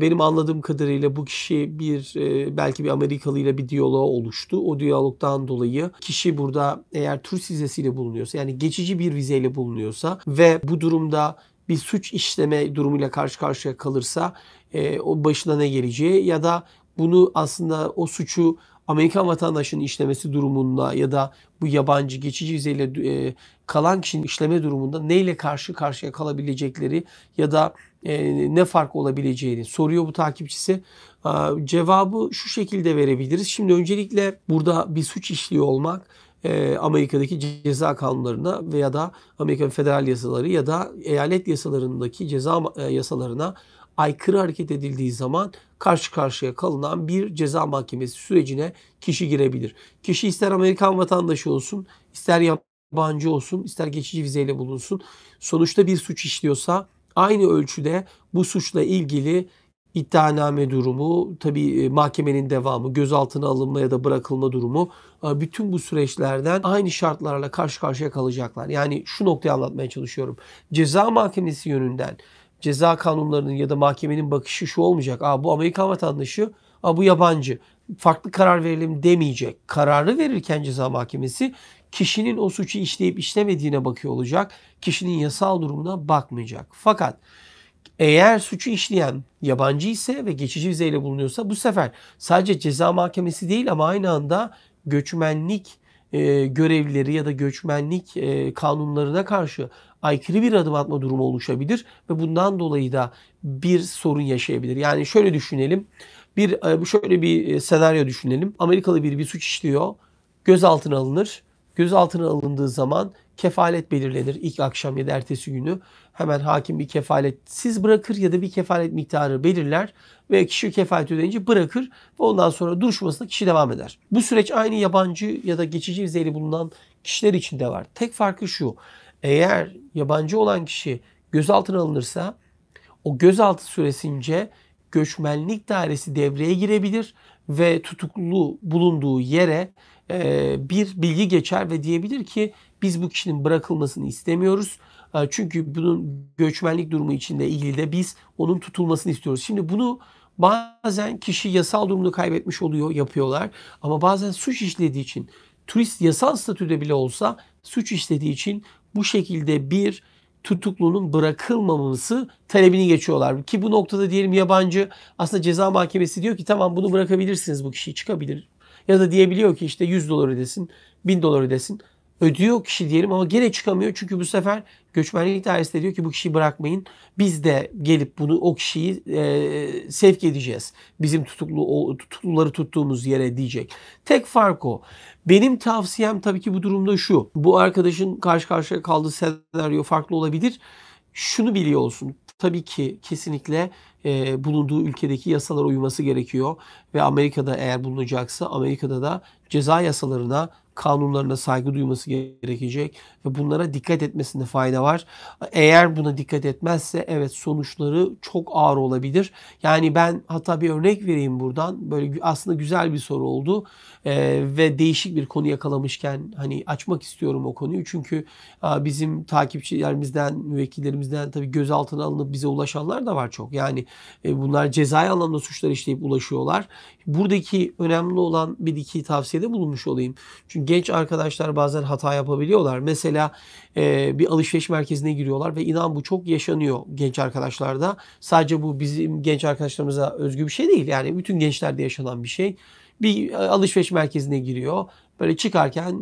Benim anladığım kadarıyla bu kişi bir e, belki bir Amerikalı ile bir diyaloğa oluştu. O diyalogdan dolayı kişi burada eğer tur vizesiyle bulunuyorsa yani geçici bir vizeyle bulunuyorsa ve bu durumda bir suç işleme durumuyla karşı karşıya kalırsa e, o başına ne geleceği ya da bunu aslında o suçu Amerikan vatandaşının işlemesi durumunda ya da bu yabancı geçici vizeyle e, kalan kişinin işleme durumunda neyle karşı karşıya kalabilecekleri ya da e, ne fark olabileceğini soruyor bu takipçisi. cevabı şu şekilde verebiliriz. Şimdi öncelikle burada bir suç işliyor olmak e, Amerika'daki ceza kanunlarına veya da Amerikan federal yasaları ya da eyalet yasalarındaki ceza e, yasalarına aykırı hareket edildiği zaman karşı karşıya kalınan bir ceza mahkemesi sürecine kişi girebilir. Kişi ister Amerikan vatandaşı olsun, ister yabancı olsun, ister geçici vizeyle bulunsun. Sonuçta bir suç işliyorsa Aynı ölçüde bu suçla ilgili iddianame durumu, tabi e, mahkemenin devamı, gözaltına alınma ya da bırakılma durumu e, bütün bu süreçlerden aynı şartlarla karşı karşıya kalacaklar. Yani şu noktayı anlatmaya çalışıyorum. Ceza mahkemesi yönünden ceza kanunlarının ya da mahkemenin bakışı şu olmayacak. Aa, bu Amerikan vatandaşı, aa, bu yabancı. Farklı karar verelim demeyecek. Kararı verirken ceza mahkemesi kişinin o suçu işleyip işlemediğine bakıyor olacak. Kişinin yasal durumuna bakmayacak. Fakat eğer suçu işleyen yabancı ise ve geçici vizeyle bulunuyorsa bu sefer sadece ceza mahkemesi değil ama aynı anda göçmenlik e, görevlileri ya da göçmenlik e, kanunlarına karşı aykırı bir adım atma durumu oluşabilir ve bundan dolayı da bir sorun yaşayabilir. Yani şöyle düşünelim. Bir e, şöyle bir e, senaryo düşünelim. Amerikalı biri bir suç işliyor. Gözaltına alınır Gözaltına alındığı zaman kefalet belirlenir ilk akşam ya da ertesi günü. Hemen hakim bir kefaletsiz bırakır ya da bir kefalet miktarı belirler ve kişi kefalet ödeyince bırakır ve ondan sonra duruşmasına kişi devam eder. Bu süreç aynı yabancı ya da geçici vizeli bulunan kişiler için de var. Tek farkı şu. Eğer yabancı olan kişi gözaltına alınırsa o gözaltı süresince göçmenlik dairesi devreye girebilir ve tutuklu bulunduğu yere e, bir bilgi geçer ve diyebilir ki biz bu kişinin bırakılmasını istemiyoruz. E, çünkü bunun göçmenlik durumu içinde ilgili de biz onun tutulmasını istiyoruz. Şimdi bunu bazen kişi yasal durumunu kaybetmiş oluyor, yapıyorlar. Ama bazen suç işlediği için turist yasal statüde bile olsa suç işlediği için bu şekilde bir tutuklunun bırakılmaması talebini geçiyorlar. Ki bu noktada diyelim yabancı aslında ceza mahkemesi diyor ki tamam bunu bırakabilirsiniz bu kişi çıkabilir. Ya da diyebiliyor ki işte 100 dolar ödesin, 1000 dolar ödesin ödüyor kişi diyelim ama gene çıkamıyor. Çünkü bu sefer göçmenlik dairesi de diyor ki bu kişiyi bırakmayın. Biz de gelip bunu o kişiyi e, sevk edeceğiz. Bizim tutuklu o tutukluları tuttuğumuz yere diyecek. Tek fark o. Benim tavsiyem tabii ki bu durumda şu. Bu arkadaşın karşı karşıya kaldığı senaryo farklı olabilir. Şunu biliyor olsun tabii ki kesinlikle e, bulunduğu ülkedeki yasalara uyması gerekiyor ve Amerika'da eğer bulunacaksa Amerika'da da ceza yasalarına kanunlarına saygı duyması gerekecek ve bunlara dikkat etmesinde fayda var. Eğer buna dikkat etmezse evet sonuçları çok ağır olabilir. Yani ben hatta bir örnek vereyim buradan. Böyle aslında güzel bir soru oldu ee, ve değişik bir konu yakalamışken hani açmak istiyorum o konuyu. Çünkü bizim takipçilerimizden, müvekkillerimizden tabii gözaltına alınıp bize ulaşanlar da var çok. Yani e, bunlar cezai anlamda suçlar işleyip ulaşıyorlar. Buradaki önemli olan bir iki tavsiyede bulunmuş olayım. Çünkü genç arkadaşlar bazen hata yapabiliyorlar. Mesela e, bir alışveriş merkezine giriyorlar ve inan bu çok yaşanıyor genç arkadaşlarda. Sadece bu bizim genç arkadaşlarımıza özgü bir şey değil. Yani bütün gençlerde yaşanan bir şey bir e, alışveriş merkezine giriyor. Böyle çıkarken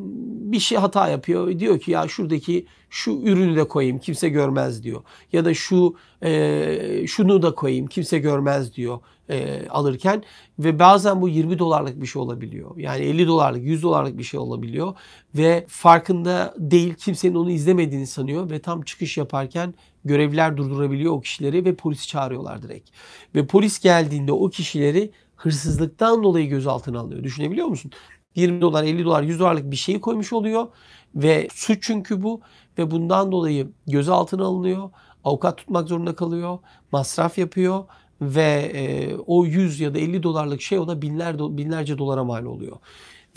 bir şey hata yapıyor. Diyor ki ya şuradaki şu ürünü de koyayım kimse görmez diyor. Ya da şu e, şunu da koyayım kimse görmez diyor e, alırken. Ve bazen bu 20 dolarlık bir şey olabiliyor. Yani 50 dolarlık 100 dolarlık bir şey olabiliyor. Ve farkında değil kimsenin onu izlemediğini sanıyor. Ve tam çıkış yaparken görevliler durdurabiliyor o kişileri ve polisi çağırıyorlar direkt. Ve polis geldiğinde o kişileri hırsızlıktan dolayı gözaltına alıyor. Düşünebiliyor musun? 20 dolar, 50 dolar, 100 dolarlık bir şeyi koymuş oluyor ve suç çünkü bu ve bundan dolayı gözaltına alınıyor. Avukat tutmak zorunda kalıyor, masraf yapıyor ve e, o 100 ya da 50 dolarlık şey ona binler binlerce dolara mal oluyor.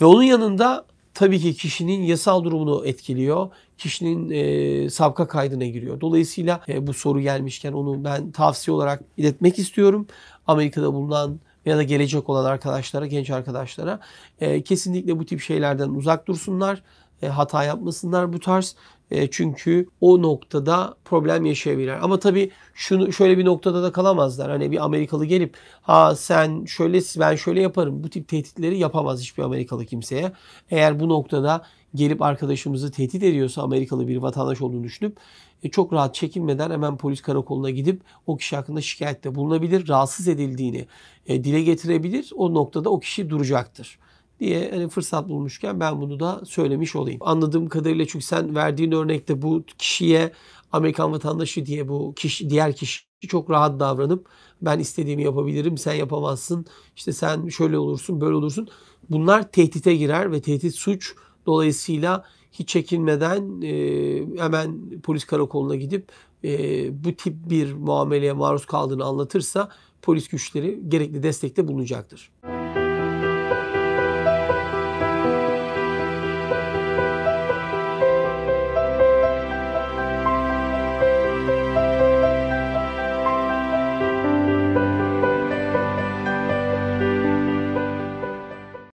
Ve onun yanında tabii ki kişinin yasal durumunu etkiliyor. Kişinin e, sabka kaydına giriyor. Dolayısıyla e, bu soru gelmişken onu ben tavsiye olarak iletmek istiyorum. Amerika'da bulunan ya da gelecek olan arkadaşlara, genç arkadaşlara e, kesinlikle bu tip şeylerden uzak dursunlar e, hata yapmasınlar bu tarz. E, çünkü o noktada problem yaşayabilirler. Ama tabii şunu şöyle bir noktada da kalamazlar. Hani bir Amerikalı gelip ha sen şöyle ben şöyle yaparım. Bu tip tehditleri yapamaz hiçbir Amerikalı kimseye. Eğer bu noktada gelip arkadaşımızı tehdit ediyorsa Amerikalı bir vatandaş olduğunu düşünüp e, çok rahat çekinmeden hemen polis karakoluna gidip o kişi hakkında şikayette bulunabilir. Rahatsız edildiğini e, dile getirebilir. O noktada o kişi duracaktır diye hani fırsat bulmuşken ben bunu da söylemiş olayım. Anladığım kadarıyla çünkü sen verdiğin örnekte bu kişiye Amerikan vatandaşı diye bu kişi diğer kişi çok rahat davranıp ben istediğimi yapabilirim, sen yapamazsın, işte sen şöyle olursun, böyle olursun. Bunlar tehdite girer ve tehdit suç. Dolayısıyla hiç çekinmeden e, hemen polis karakoluna gidip e, bu tip bir muameleye maruz kaldığını anlatırsa polis güçleri gerekli destekte bulunacaktır.